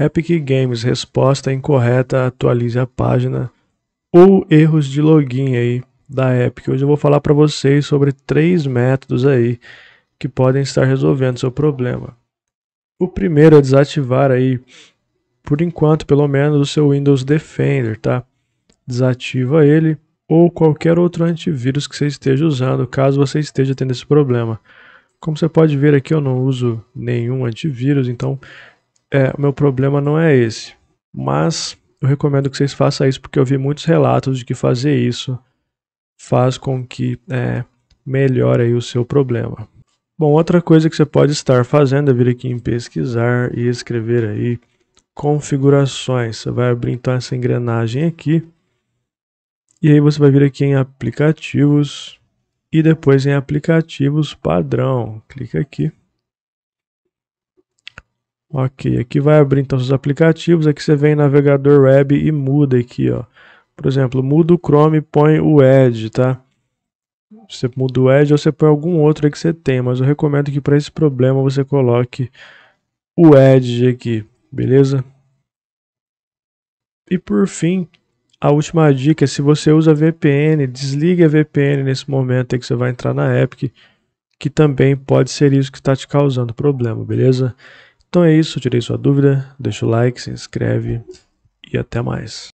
Epic Games, resposta incorreta, atualize a página. Ou erros de login aí da Epic. Hoje eu vou falar para vocês sobre três métodos aí que podem estar resolvendo seu problema. O primeiro é desativar aí, por enquanto pelo menos, o seu Windows Defender, tá? Desativa ele ou qualquer outro antivírus que você esteja usando, caso você esteja tendo esse problema. Como você pode ver aqui, eu não uso nenhum antivírus, então é, o meu problema não é esse. Mas eu recomendo que vocês façam isso porque eu vi muitos relatos de que fazer isso faz com que é, melhore aí o seu problema. Bom, outra coisa que você pode estar fazendo é vir aqui em pesquisar e escrever aí configurações. Você vai abrir então essa engrenagem aqui. E aí você vai vir aqui em aplicativos e depois em aplicativos padrão. Clica aqui. Ok, aqui vai abrir então seus aplicativos, aqui você vem em navegador web e muda aqui, ó. Por exemplo, muda o Chrome e põe o Edge, tá? Você muda o Edge ou você põe algum outro aí que você tem, mas eu recomendo que para esse problema você coloque o Edge aqui, beleza? E por fim, a última dica é se você usa VPN, desligue a VPN nesse momento aí que você vai entrar na Epic, que também pode ser isso que está te causando problema, beleza? Então é isso, tirei sua dúvida, deixa o like, se inscreve e até mais.